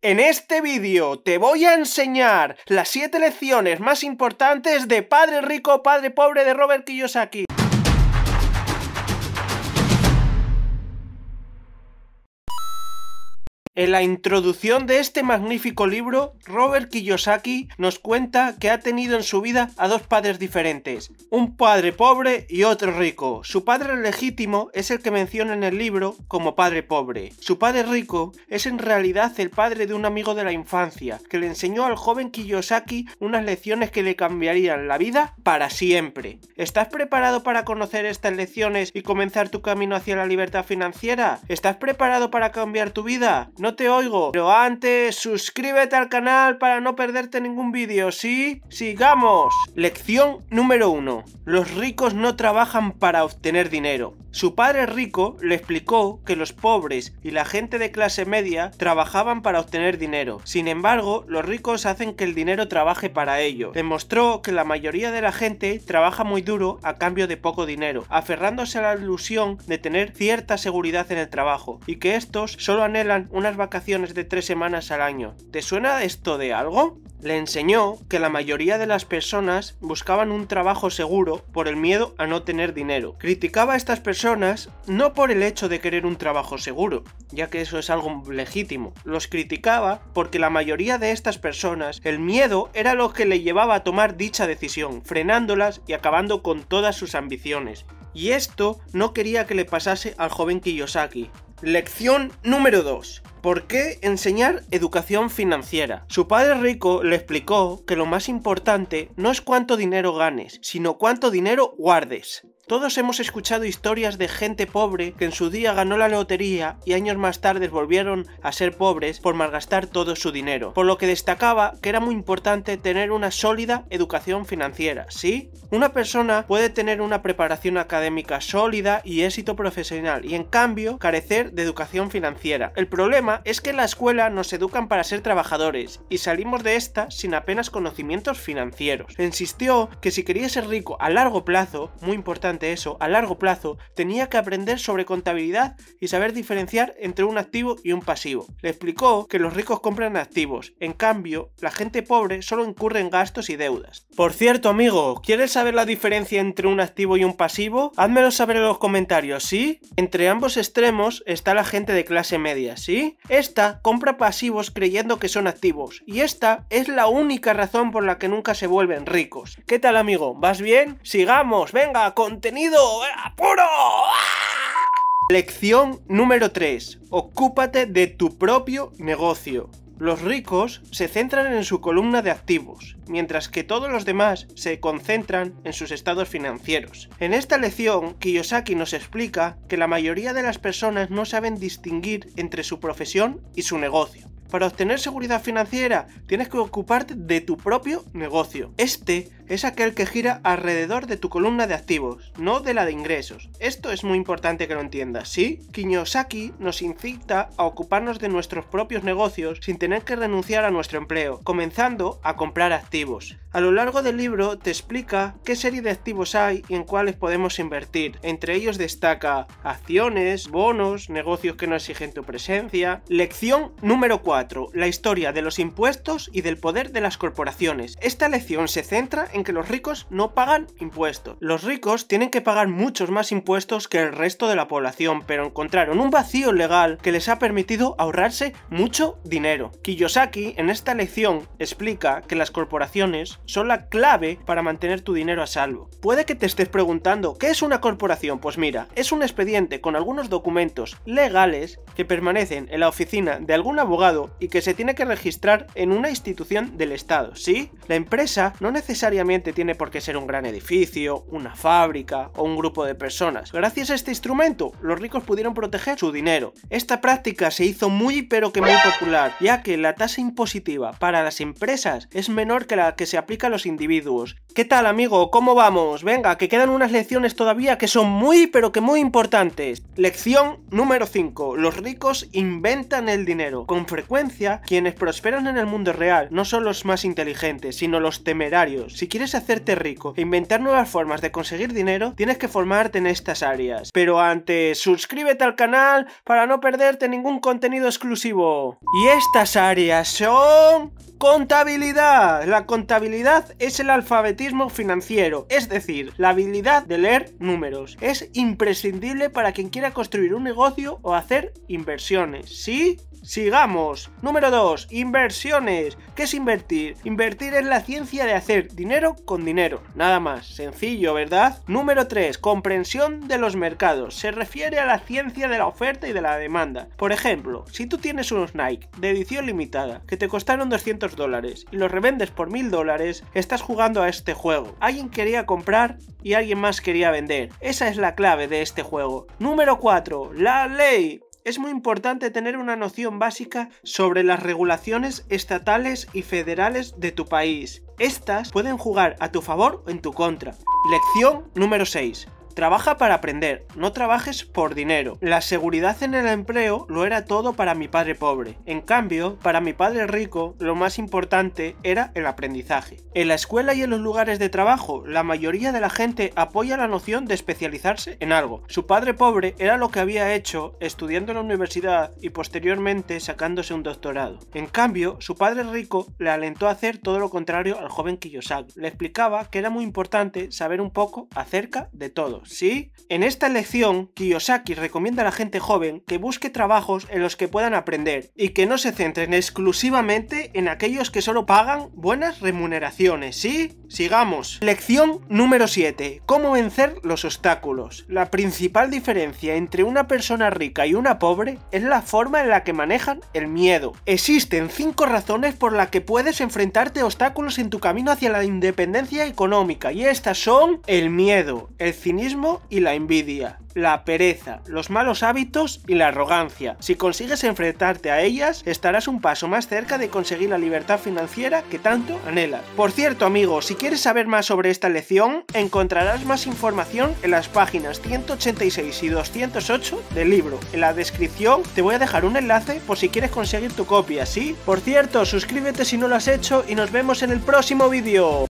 En este vídeo te voy a enseñar las 7 lecciones más importantes de Padre Rico, Padre Pobre de Robert Kiyosaki. En la introducción de este magnífico libro, Robert Kiyosaki nos cuenta que ha tenido en su vida a dos padres diferentes, un padre pobre y otro rico. Su padre legítimo es el que menciona en el libro como padre pobre. Su padre rico es en realidad el padre de un amigo de la infancia, que le enseñó al joven Kiyosaki unas lecciones que le cambiarían la vida para siempre. ¿Estás preparado para conocer estas lecciones y comenzar tu camino hacia la libertad financiera? ¿Estás preparado para cambiar tu vida? te oigo. Pero antes, suscríbete al canal para no perderte ningún vídeo, si ¡Sigamos! Lección número 1. Los ricos no trabajan para obtener dinero. Su padre rico le explicó que los pobres y la gente de clase media trabajaban para obtener dinero. Sin embargo, los ricos hacen que el dinero trabaje para ellos. Demostró que la mayoría de la gente trabaja muy duro a cambio de poco dinero, aferrándose a la ilusión de tener cierta seguridad en el trabajo y que estos solo anhelan unas vacaciones de tres semanas al año. ¿Te suena esto de algo? Le enseñó que la mayoría de las personas buscaban un trabajo seguro por el miedo a no tener dinero. Criticaba a estas personas no por el hecho de querer un trabajo seguro, ya que eso es algo legítimo. Los criticaba porque la mayoría de estas personas el miedo era lo que le llevaba a tomar dicha decisión, frenándolas y acabando con todas sus ambiciones. Y esto no quería que le pasase al joven Kiyosaki. Lección número 2. ¿Por qué enseñar educación financiera? Su padre rico le explicó que lo más importante no es cuánto dinero ganes, sino cuánto dinero guardes. Todos hemos escuchado historias de gente pobre que en su día ganó la lotería y años más tarde volvieron a ser pobres por malgastar todo su dinero, por lo que destacaba que era muy importante tener una sólida educación financiera, ¿sí? Una persona puede tener una preparación académica sólida y éxito profesional y en cambio carecer de educación financiera. El problema es que en la escuela nos educan para ser trabajadores y salimos de esta sin apenas conocimientos financieros. Insistió que si quería ser rico a largo plazo, muy importante eso, a largo plazo, tenía que aprender sobre contabilidad y saber diferenciar entre un activo y un pasivo. Le explicó que los ricos compran activos, en cambio, la gente pobre solo incurre en gastos y deudas. Por cierto, amigo, ¿quieres saber la diferencia entre un activo y un pasivo? Házmelo saber en los comentarios, ¿sí? Entre ambos extremos está la gente de clase media, ¿sí? Esta compra pasivos creyendo que son activos, y esta es la única razón por la que nunca se vuelven ricos. ¿Qué tal amigo? ¿Vas bien? Sigamos, venga, contenido apuro. Lección número 3. Ocúpate de tu propio negocio. Los ricos se centran en su columna de activos, mientras que todos los demás se concentran en sus estados financieros. En esta lección, Kiyosaki nos explica que la mayoría de las personas no saben distinguir entre su profesión y su negocio. Para obtener seguridad financiera, tienes que ocuparte de tu propio negocio. Este es aquel que gira alrededor de tu columna de activos, no de la de ingresos. Esto es muy importante que lo entiendas, ¿sí? Kiyosaki nos incita a ocuparnos de nuestros propios negocios sin tener que renunciar a nuestro empleo, comenzando a comprar activos. A lo largo del libro te explica qué serie de activos hay y en cuáles podemos invertir. Entre ellos destaca acciones, bonos, negocios que no exigen tu presencia. Lección número 4. La historia de los impuestos y del poder de las corporaciones. Esta lección se centra en que los ricos no pagan impuestos. Los ricos tienen que pagar muchos más impuestos que el resto de la población, pero encontraron un vacío legal que les ha permitido ahorrarse mucho dinero. Kiyosaki en esta lección explica que las corporaciones son la clave para mantener tu dinero a salvo. Puede que te estés preguntando, ¿qué es una corporación? Pues mira, es un expediente con algunos documentos legales que permanecen en la oficina de algún abogado y que se tiene que registrar en una institución del Estado. ¿Sí? La empresa no necesariamente tiene por qué ser un gran edificio, una fábrica o un grupo de personas. Gracias a este instrumento, los ricos pudieron proteger su dinero. Esta práctica se hizo muy pero que muy popular, ya que la tasa impositiva para las empresas es menor que la que se aplica a los individuos. ¿Qué tal amigo? ¿Cómo vamos? Venga, que quedan unas lecciones todavía que son muy pero que muy importantes. Lección número 5. Los ricos inventan el dinero. Con frecuencia, quienes prosperan en el mundo real no son los más inteligentes, sino los temerarios. Si quieres hacerte rico e inventar nuevas formas de conseguir dinero, tienes que formarte en estas áreas. Pero antes, suscríbete al canal para no perderte ningún contenido exclusivo. Y estas áreas son... Contabilidad. La contabilidad es el alfabetismo financiero, es decir, la habilidad de leer números. Es imprescindible para quien quiera construir un negocio o hacer inversiones. ¿Sí? Sigamos. Número 2. Inversiones. ¿Qué es invertir? Invertir es la ciencia de hacer dinero con dinero. Nada más. Sencillo, ¿verdad? Número 3. Comprensión de los mercados. Se refiere a la ciencia de la oferta y de la demanda. Por ejemplo, si tú tienes unos Nike de edición limitada que te costaron 200 dólares y los revendes por 1000 dólares, estás jugando a este juego. Alguien quería comprar y alguien más quería vender. Esa es la clave de este juego. Número 4. La ley es muy importante tener una noción básica sobre las regulaciones estatales y federales de tu país. Estas pueden jugar a tu favor o en tu contra. Lección número 6. Trabaja para aprender, no trabajes por dinero. La seguridad en el empleo lo era todo para mi padre pobre. En cambio, para mi padre rico, lo más importante era el aprendizaje. En la escuela y en los lugares de trabajo, la mayoría de la gente apoya la noción de especializarse en algo. Su padre pobre era lo que había hecho estudiando en la universidad y posteriormente sacándose un doctorado. En cambio, su padre rico le alentó a hacer todo lo contrario al joven Kiyosaki. Le explicaba que era muy importante saber un poco acerca de todos. ¿sí? En esta lección, Kiyosaki recomienda a la gente joven que busque trabajos en los que puedan aprender y que no se centren exclusivamente en aquellos que solo pagan buenas remuneraciones, ¿sí? Sigamos. Lección número 7. Cómo vencer los obstáculos. La principal diferencia entre una persona rica y una pobre es la forma en la que manejan el miedo. Existen 5 razones por las que puedes enfrentarte obstáculos en tu camino hacia la independencia económica y estas son el miedo, el cinismo y la envidia la pereza, los malos hábitos y la arrogancia. Si consigues enfrentarte a ellas, estarás un paso más cerca de conseguir la libertad financiera que tanto anhelas. Por cierto, amigos, si quieres saber más sobre esta lección, encontrarás más información en las páginas 186 y 208 del libro. En la descripción te voy a dejar un enlace por si quieres conseguir tu copia, ¿sí? Por cierto, suscríbete si no lo has hecho y nos vemos en el próximo vídeo.